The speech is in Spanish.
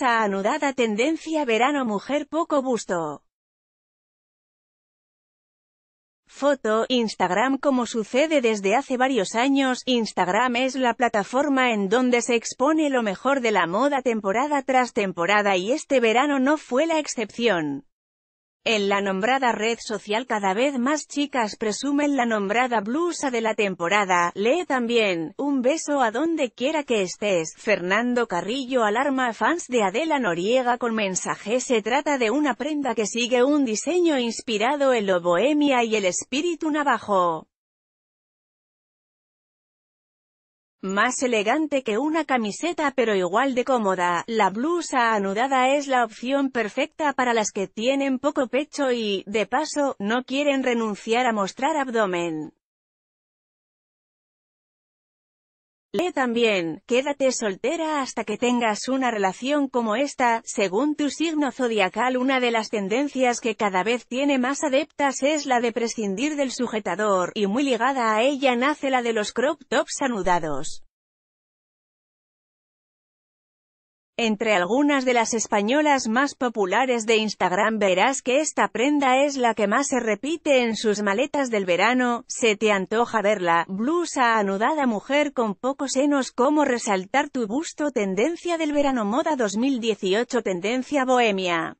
A anudada tendencia verano mujer poco busto. Foto, Instagram Como sucede desde hace varios años, Instagram es la plataforma en donde se expone lo mejor de la moda temporada tras temporada y este verano no fue la excepción. En la nombrada red social cada vez más chicas presumen la nombrada blusa de la temporada. Lee también, un beso a donde quiera que estés. Fernando Carrillo alarma a fans de Adela Noriega con mensaje. Se trata de una prenda que sigue un diseño inspirado en lo bohemia y el espíritu navajo. Más elegante que una camiseta pero igual de cómoda, la blusa anudada es la opción perfecta para las que tienen poco pecho y, de paso, no quieren renunciar a mostrar abdomen. Lee también, quédate soltera hasta que tengas una relación como esta, según tu signo zodiacal una de las tendencias que cada vez tiene más adeptas es la de prescindir del sujetador, y muy ligada a ella nace la de los crop tops anudados. Entre algunas de las españolas más populares de Instagram verás que esta prenda es la que más se repite en sus maletas del verano, se te antoja verla, blusa anudada mujer con pocos senos como resaltar tu busto tendencia del verano moda 2018 tendencia bohemia.